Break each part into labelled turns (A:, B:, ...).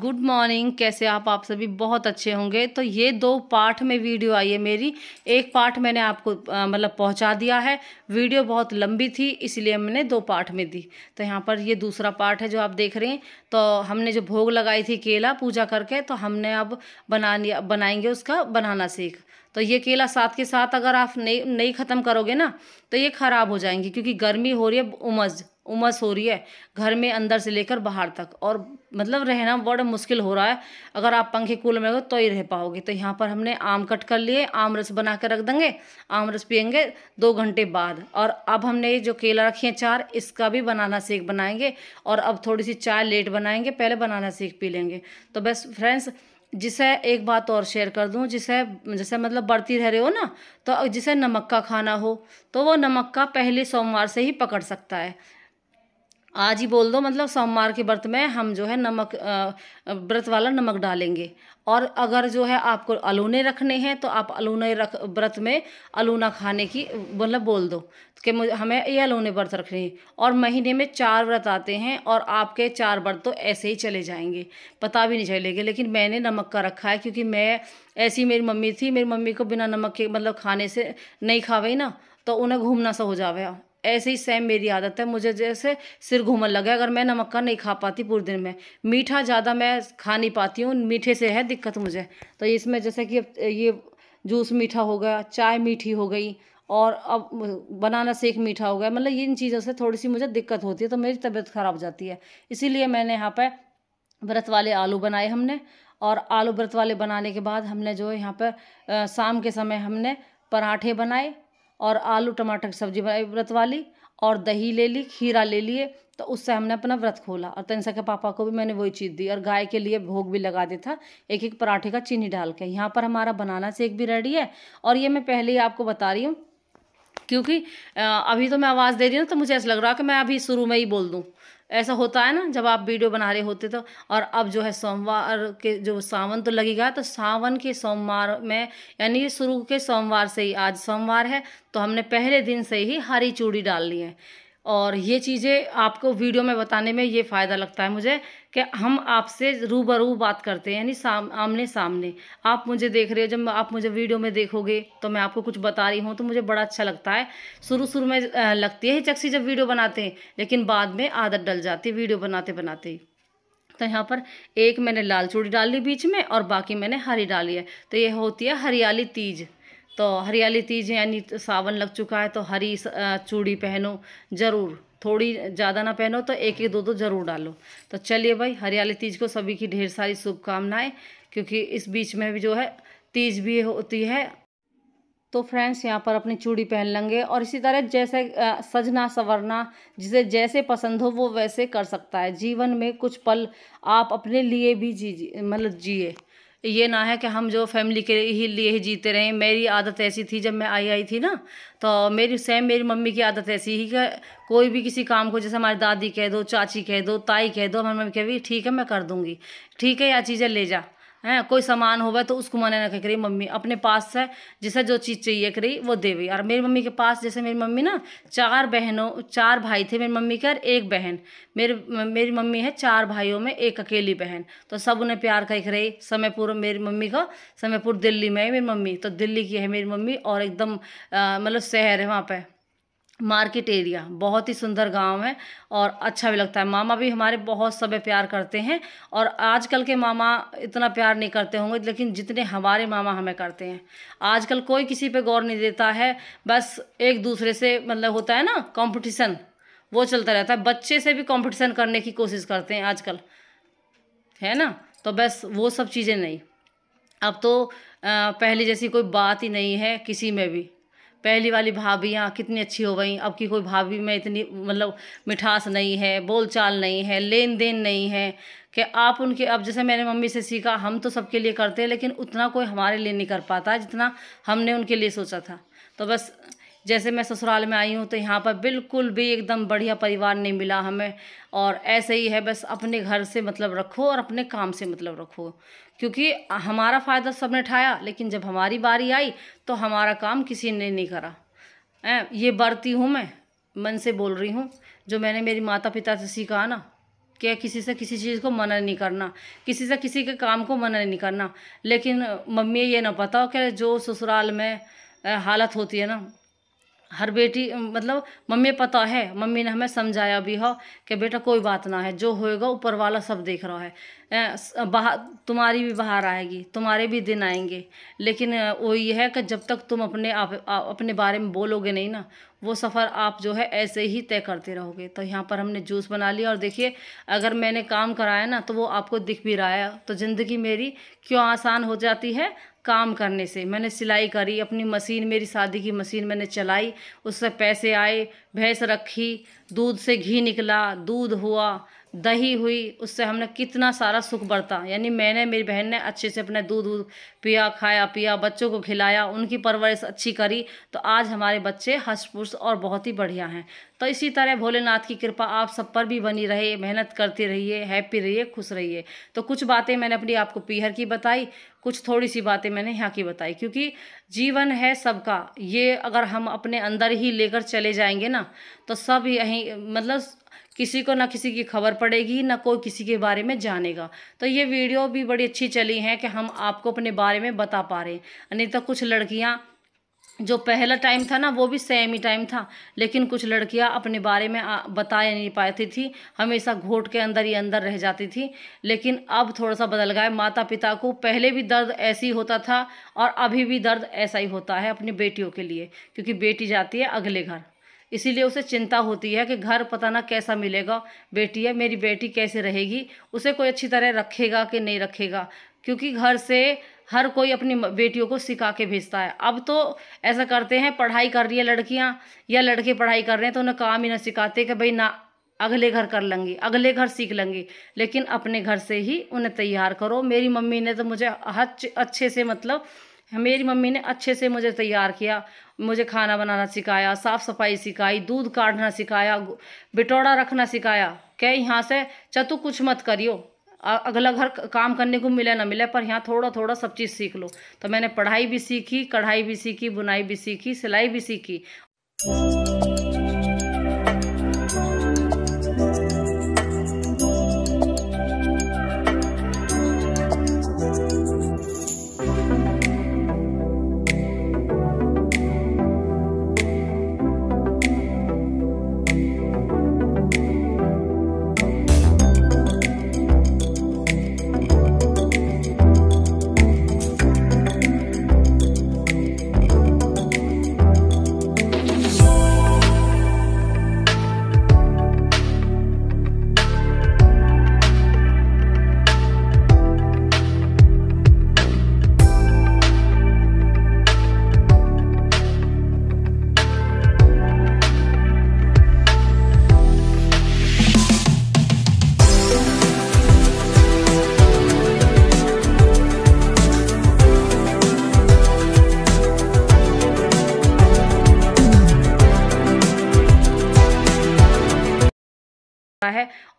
A: good morning कैसे आप आप सभी बहुत अच्छे होंगे तो ये दो पार्ट में वीडियो आई है मेरी एक पार्ट मैंने आपको मतलब पहुंचा दिया है वीडियो बहुत लंबी थी इसलिए हमने दो पार्ट में दी तो यहाँ पर ये दूसरा पार्ट है जो आप देख रहे हैं तो हमने जो भोग लगाई थी केला पूजा करके तो हमने अब बना बनाएंगे उसका बनाना सीख तो ये केला साथ के साथ अगर आप नहीं नहीं ख़त्म करोगे ना तो ये ख़राब हो जाएंगे क्योंकि गर्मी हो रही है उमस उमस हो रही है घर में अंदर से लेकर बाहर तक और मतलब रहना बड़ा मुश्किल हो रहा है अगर आप पंखे कूल में रहो तो ही रह पाओगे तो यहाँ पर हमने आम कट कर लिए आम रस बना कर रख देंगे आम रस पियेंगे दो घंटे बाद और अब हमने ये जो केला रखी है चार इसका भी बनाना सेक बनाएंगे और अब थोड़ी सी चाय लेट बनाएंगे पहले बनाना सेक पी लेंगे तो बस फ्रेंड्स जिसे एक बात और शेयर कर दूं जिसे जैसे मतलब बढ़ती रह रहे हो ना तो जिसे नमक का खाना हो तो वो नमक का पहले सोमवार से ही पकड़ सकता है आज ही बोल दो मतलब सोमवार के व्रत में हम जो है नमक व्रत वाला नमक डालेंगे और अगर जो है आपको अलूने रखने हैं तो आप अलूने रख व्रत में अलूना खाने की मतलब बोल दो कि हमें ये अलूने व्रत रखने हैं और महीने में चार व्रत आते हैं और आपके चार व्रत तो ऐसे ही चले जाएंगे पता भी नहीं चलेगा लेकिन मैंने नमक का रखा है क्योंकि मैं ऐसी मेरी मम्मी थी मेरी मम्मी को बिना नमक के मतलब खाने से नहीं खावे ना तो उन्हें घूमना सा हो जावे ऐसे ही सेम मेरी आदत है मुझे जैसे सिर घूमन लगा अगर मैं नमक का नहीं खा पाती पूरे दिन में मीठा ज़्यादा मैं खा नहीं पाती हूँ मीठे से है दिक्कत मुझे तो इसमें जैसे कि ये जूस मीठा हो गया चाय मीठी हो गई और अब बनाना सेक मीठा हो गया मतलब इन चीज़ों से थोड़ी सी मुझे दिक्कत होती है तो मेरी तबीयत ख़राब जाती है इसीलिए मैंने यहाँ पर व्रत वाले आलू बनाए हमने और आलू व्रत वाले बनाने के बाद हमने जो यहाँ पर शाम के समय हमने पराठे बनाए और आलू टमाटर की सब्जी बनाई व्रत वाली और दही ले ली खीरा ले लिए तो उससे हमने अपना व्रत खोला और तनसा के पापा को भी मैंने वही चीज़ दी और गाय के लिए भोग भी लगा दिया था एक एक पराठे का चीनी डाल के यहाँ पर हमारा बनाना सेक भी रेडी है और ये मैं पहले ही आपको बता रही हूँ क्योंकि अभी तो मैं आवाज़ दे रही हूँ तो मुझे ऐसा लग रहा है कि मैं अभी शुरू में ही बोल दूँ ऐसा होता है ना जब आप वीडियो बना रहे होते तो और अब जो है सोमवार के जो सावन तो लगेगा तो सावन के सोमवार में यानी शुरू के सोमवार से ही आज सोमवार है तो हमने पहले दिन से ही हरी चूड़ी डाल ली है और ये चीज़ें आपको वीडियो में बताने में ये फ़ायदा लगता है मुझे कि हम आपसे रूबरू बात करते हैं यानी साम आमने सामने आप मुझे देख रहे हो जब आप मुझे वीडियो में देखोगे तो मैं आपको कुछ बता रही हूँ तो मुझे बड़ा अच्छा लगता है शुरू शुरू में लगती है चक्सी जब वीडियो बनाते हैं लेकिन बाद में आदत डल जाती है वीडियो बनाते बनाते तो यहाँ पर एक मैंने लाल चूड़ी डाली बीच में और बाकी मैंने हरी डाली है तो ये होती है हरियाली तीज तो हरियाली तीज यानी तो सावन लग चुका है तो हरी चूड़ी पहनो ज़रूर थोड़ी ज़्यादा ना पहनो तो एक एक दो दो ज़रूर डालो तो चलिए भाई हरियाली तीज को सभी की ढेर सारी शुभकामनाएं क्योंकि इस बीच में भी जो है तीज भी होती है तो फ्रेंड्स यहाँ पर अपनी चूड़ी पहन लेंगे और इसी तरह जैसे सजना सवरना जिसे जैसे पसंद हो वो वैसे कर सकता है जीवन में कुछ पल आप अपने लिए भी जी मतलब जिए ये ना है कि हम जो फैमिली के ही लिए ही जीते रहें मेरी आदत ऐसी थी जब मैं आई आई थी ना तो मेरी सेम मेरी मम्मी की आदत ऐसी ही कि कोई भी किसी काम को जैसे हमारी दादी कह दो चाची कह दो ताई कह दो हमारी मम्मी कह भी ठीक है मैं कर दूँगी ठीक है या चीज़ें ले जा हैं कोई सामान होगा तो उसको मना ना कहकर करी मम्मी अपने पास से जैसे जो चीज़ चाहिए करी वो देवी और मेरी मम्मी के पास जैसे मेरी मम्मी ना चार बहनों चार भाई थे मेरी मम्मी के और एक बहन मेरे मेरी मम्मी है चार भाइयों में एक अकेली बहन तो सब उन्हें प्यार कर रही समयपुर मेरी मम्मी का समयपुर दिल्ली में है मेरी मम्मी तो दिल्ली की है मेरी मम्मी और एकदम मतलब शहर है वहाँ पर मार्केट एरिया बहुत ही सुंदर गांव है और अच्छा भी लगता है मामा भी हमारे बहुत सब प्यार करते हैं और आजकल के मामा इतना प्यार नहीं करते होंगे लेकिन जितने हमारे मामा हमें करते हैं आजकल कोई किसी पे गौर नहीं देता है बस एक दूसरे से मतलब होता है ना कंपटीशन वो चलता रहता है बच्चे से भी कॉम्पिटिशन करने की कोशिश करते हैं आजकल है ना तो बस वो सब चीज़ें नहीं अब तो पहले जैसी कोई बात ही नहीं है किसी में भी पहली वाली भाभियाँ कितनी अच्छी हो गई अब की कोई भाभी में इतनी मतलब मिठास नहीं है बोलचाल नहीं है लेन देन नहीं है कि आप उनके अब जैसे मैंने मम्मी से सीखा हम तो सबके लिए करते हैं लेकिन उतना कोई हमारे लिए नहीं कर पाता जितना हमने उनके लिए सोचा था तो बस जैसे मैं ससुराल में आई हूँ तो यहाँ पर बिल्कुल भी एकदम बढ़िया परिवार नहीं मिला हमें और ऐसे ही है बस अपने घर से मतलब रखो और अपने काम से मतलब रखो क्योंकि हमारा फ़ायदा तो सबने उठाया लेकिन जब हमारी बारी आई तो हमारा काम किसी ने नहीं करा ऐ ये बढ़ती हूँ मैं मन से बोल रही हूँ जो मैंने मेरी माता पिता से सीखा ना कि किसी से किसी चीज़ को मना नहीं करना किसी से किसी के काम को मना नहीं करना लेकिन मम्मी ये ना पता हो कि जो ससुराल में हालत होती है ना हर बेटी मतलब मम्मी पता है मम्मी ने हमें समझाया भी हो कि बेटा कोई बात ना है जो होएगा ऊपर वाला सब देख रहा है बाहर तुम्हारी भी बाहर आएगी तुम्हारे भी दिन आएंगे लेकिन वो ये है कि जब तक तुम अपने आप अपने बारे में बोलोगे नहीं ना वो सफ़र आप जो है ऐसे ही तय करते रहोगे तो यहाँ पर हमने जूस बना लिया और देखिए अगर मैंने काम कराया ना तो वो आपको दिख भी रहा है तो ज़िंदगी मेरी क्यों आसान हो जाती है काम करने से मैंने सिलाई करी अपनी मशीन मेरी शादी की मशीन मैंने चलाई उससे पैसे आए भैंस रखी दूध से घी निकला दूध हुआ दही हुई उससे हमने कितना सारा सुख बरता यानी मैंने मेरी बहन ने अच्छे से अपने दूध दूध पिया खाया पिया बच्चों को खिलाया उनकी परवरिश अच्छी करी तो आज हमारे बच्चे हसपुस और बहुत ही बढ़िया हैं तो इसी तरह भोलेनाथ की कृपा आप सब पर भी बनी रहे मेहनत करते रहिए हैप्पी रहिए खुश रहिए तो कुछ बातें मैंने अपनी आपको पीहर की बताई कुछ थोड़ी सी बातें मैंने यहाँ की बताई क्योंकि जीवन है सबका ये अगर हम अपने अंदर ही लेकर चले जाएंगे ना ना तो सब यहीं मतलब किसी को ना किसी की खबर पड़ेगी ना कोई किसी के बारे में जानेगा तो ये वीडियो भी बड़ी अच्छी चली है कि हम आपको अपने बारे में बता पा रहे हैं नहीं तो कुछ लड़कियाँ जो पहला टाइम था ना वो भी सेम ही टाइम था लेकिन कुछ लड़कियां अपने बारे में बता नहीं पाती थी हमेशा घोट के अंदर ही अंदर रह जाती थी लेकिन अब थोड़ा सा बदल गया माता पिता को पहले भी दर्द ऐसे ही होता था और अभी भी दर्द ऐसा ही होता है अपनी बेटियों के लिए क्योंकि बेटी जाती है अगले घर इसीलिए उसे चिंता होती है कि घर पता ना कैसा मिलेगा बेटी है मेरी बेटी कैसे रहेगी उसे कोई अच्छी तरह रखेगा कि नहीं रखेगा क्योंकि घर से हर कोई अपनी बेटियों को सिखा के भेजता है अब तो ऐसा करते हैं पढ़ाई कर रही है लड़कियाँ या लड़के पढ़ाई कर रहे हैं तो उन्हें काम ही ना सिखाते कि भाई ना अगले घर कर लेंगी अगले घर सीख लेंगी लेकिन अपने घर से ही उन्हें तैयार करो मेरी मम्मी ने तो मुझे अच्छे से मतलब मेरी मम्मी ने अच्छे से मुझे तैयार किया मुझे खाना बनाना सिखाया साफ़ सफाई सिखाई दूध काटना सिखाया बिटोड़ा रखना सिखाया कह यहाँ से चतु कुछ मत करियो अगला घर काम करने को मिले ना मिले पर यहाँ थोड़ा थोड़ा सब चीज़ सीख लो तो मैंने पढ़ाई भी सीखी कढ़ाई भी सीखी बुनाई भी सीखी सिलाई भी सीखी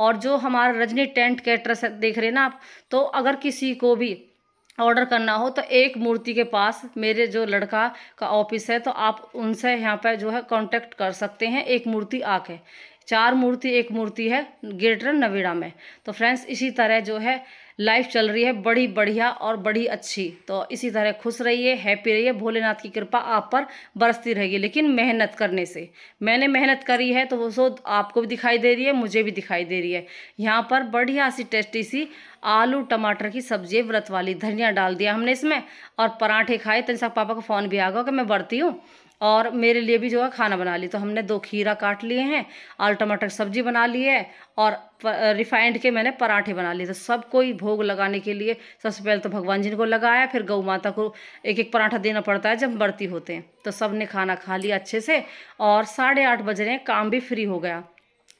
A: और जो हमारा रजनी टेंट कैटरस देख रहे हैं ना आप तो अगर किसी को भी ऑर्डर करना हो तो एक मूर्ति के पास मेरे जो लड़का का ऑफिस है तो आप उनसे यहाँ पर जो है कॉन्टेक्ट कर सकते हैं एक मूर्ति आके चार मूर्ति एक मूर्ति है ग्रेटर नवेड़ा में तो फ्रेंड्स इसी तरह जो है लाइफ चल रही है बड़ी बढ़िया और बड़ी अच्छी तो इसी तरह खुश रहिए हैप्पी रहिए भोलेनाथ की कृपा आप पर बरसती रहेगी लेकिन मेहनत करने से मैंने मेहनत करी है तो वो सो आपको भी दिखाई दे रही है मुझे भी दिखाई दे रही है यहाँ पर बढ़िया सी टेस्टी सी आलू टमाटर की सब्जी व्रत वाली धनिया डाल दिया हमने इसमें और पराठे खाए तो पापा का फ़ोन भी आ गया कि मैं बढ़ती हूँ और मेरे लिए भी जो है खाना बना ली तो हमने दो खीरा काट लिए हैं आलू टमाटर सब्जी बना ली है और रिफाइंड के मैंने पराठे बना लिए तो सब कोई भोग लगाने के लिए सबसे पहले तो भगवान जी को लगाया फिर गौ माता को एक एक पराठा देना पड़ता है जब बढ़ती होते हैं तो सब ने खाना खा लिया अच्छे से और साढ़े आठ बज रहे हैं काम भी फ्री हो गया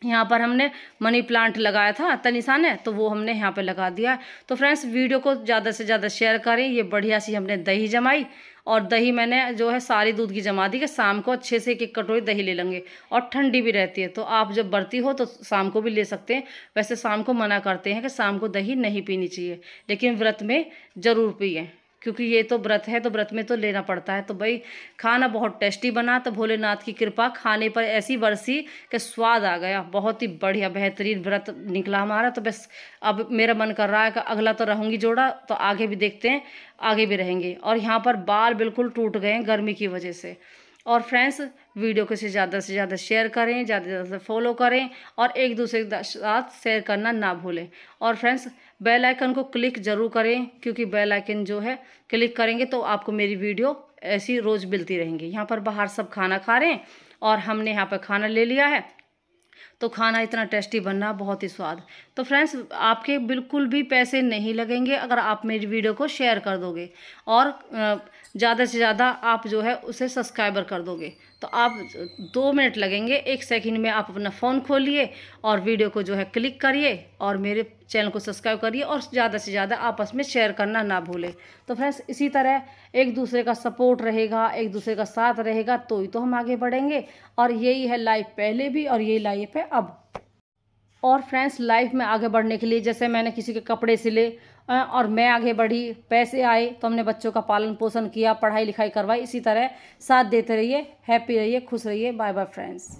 A: यहाँ पर हमने मनी प्लांट लगाया था तनिषा ने तो वो हमने यहाँ पर लगा दिया तो फ्रेंड्स वीडियो को ज़्यादा से ज़्यादा शेयर करें ये बढ़िया सी हमने दही जमाई और दही मैंने जो है सारी दूध की जमा दी कि शाम को अच्छे से एक एक कटोरी दही ले लेंगे और ठंडी भी रहती है तो आप जब बरती हो तो शाम को भी ले सकते हैं वैसे शाम को मना करते हैं कि शाम को दही नहीं पीनी चाहिए लेकिन व्रत में ज़रूर पिए क्योंकि ये तो व्रत है तो व्रत में तो लेना पड़ता है तो भाई खाना बहुत टेस्टी बना तो भोलेनाथ की कृपा खाने पर ऐसी बरसी कि स्वाद आ गया बहुत ही बढ़िया बेहतरीन व्रत निकला हमारा तो बस अब मेरा मन कर रहा है कि अगला तो रहूँगी जोड़ा तो आगे भी देखते हैं आगे भी रहेंगे और यहाँ पर बाल बिल्कुल टूट गए हैं गर्मी की वजह से और फ्रेंड्स वीडियो को से ज़्यादा से ज़्यादा शेयर करें ज़्यादा से ज़्यादा फॉलो करें और एक दूसरे के साथ शेयर करना ना भूलें और फ्रेंड्स बेल आइकन को क्लिक ज़रूर करें क्योंकि बेल आइकन जो है क्लिक करेंगे तो आपको मेरी वीडियो ऐसी रोज़ मिलती रहेंगी यहाँ पर बाहर सब खाना खा रहे हैं और हमने यहाँ पर खाना ले लिया है तो खाना इतना टेस्टी बनना बहुत ही स्वाद तो फ्रेंड्स आपके बिल्कुल भी पैसे नहीं लगेंगे अगर आप मेरी वीडियो को शेयर कर दोगे और ज़्यादा से ज़्यादा आप जो है उसे सब्सक्राइबर कर दोगे तो आप दो मिनट लगेंगे एक सेकंड में आप अपना फ़ोन खोलिए और वीडियो को जो है क्लिक करिए और मेरे चैनल को सब्सक्राइब करिए और ज़्यादा से ज़्यादा आपस में शेयर करना ना भूलें तो फ्रेंड्स इसी तरह एक दूसरे का सपोर्ट रहेगा एक दूसरे का साथ रहेगा तो ही तो हम आगे बढ़ेंगे और यही है लाइफ पहले भी और यही लाइफ है अब और फ्रेंड्स लाइफ में आगे बढ़ने के लिए जैसे मैंने किसी के कपड़े सिले और मैं आगे बढ़ी पैसे आए तो हमने बच्चों का पालन पोषण किया पढ़ाई लिखाई करवाई इसी तरह साथ देते रहिए हैप्पी रहिए खुश रहिए बाय बाय फ्रेंड्स